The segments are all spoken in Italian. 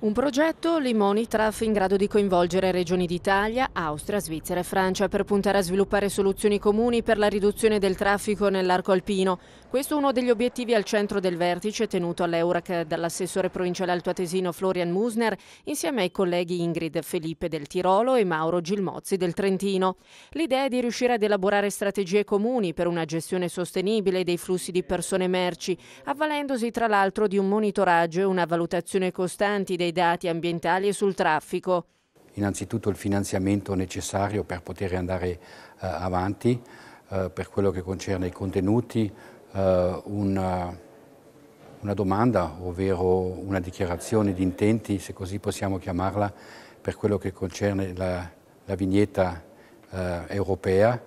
Un progetto Limonitraf in grado di coinvolgere regioni d'Italia, Austria, Svizzera e Francia per puntare a sviluppare soluzioni comuni per la riduzione del traffico nell'arco alpino. Questo è uno degli obiettivi al centro del vertice tenuto all'Eurac dall'assessore provinciale altoatesino Florian Musner insieme ai colleghi Ingrid Felipe del Tirolo e Mauro Gilmozzi del Trentino. L'idea è di riuscire ad elaborare strategie comuni per una gestione sostenibile dei flussi di persone e merci, avvalendosi tra l'altro di un monitoraggio e una valutazione costanti dei dei dati ambientali e sul traffico. Innanzitutto il finanziamento necessario per poter andare eh, avanti, eh, per quello che concerne i contenuti, eh, una, una domanda, ovvero una dichiarazione di intenti, se così possiamo chiamarla, per quello che concerne la, la vignetta eh, europea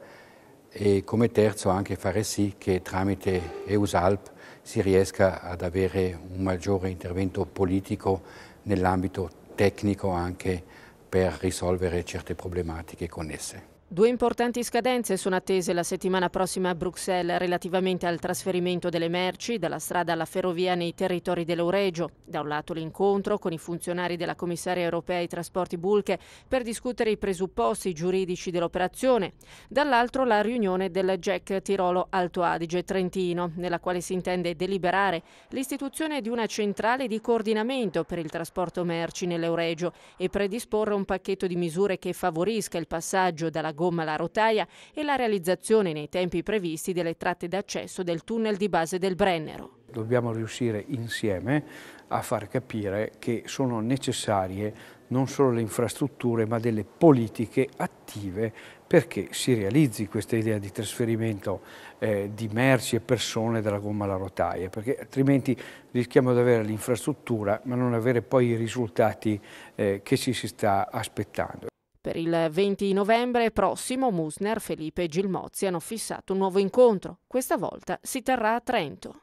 e come terzo anche fare sì che tramite EUSALP si riesca ad avere un maggiore intervento politico nell'ambito tecnico anche per risolvere certe problematiche connesse. Due importanti scadenze sono attese la settimana prossima a Bruxelles relativamente al trasferimento delle merci dalla strada alla ferrovia nei territori dell'Euregio. Da un lato l'incontro con i funzionari della commissaria europea ai trasporti Bulche per discutere i presupposti giuridici dell'operazione, dall'altro la riunione del GEC Tirolo Alto Adige Trentino, nella quale si intende deliberare l'istituzione di una centrale di coordinamento per il trasporto merci nell'Euregio e predisporre un pacchetto di misure che favorisca il passaggio dalla gomma alla rotaia e la realizzazione nei tempi previsti delle tratte d'accesso del tunnel di base del Brennero. Dobbiamo riuscire insieme a far capire che sono necessarie non solo le infrastrutture ma delle politiche attive perché si realizzi questa idea di trasferimento eh, di merci e persone dalla gomma alla rotaia, perché altrimenti rischiamo di avere l'infrastruttura ma non avere poi i risultati eh, che ci si sta aspettando. Per il 20 novembre prossimo Musner, Felipe e Gilmozzi hanno fissato un nuovo incontro. Questa volta si terrà a Trento.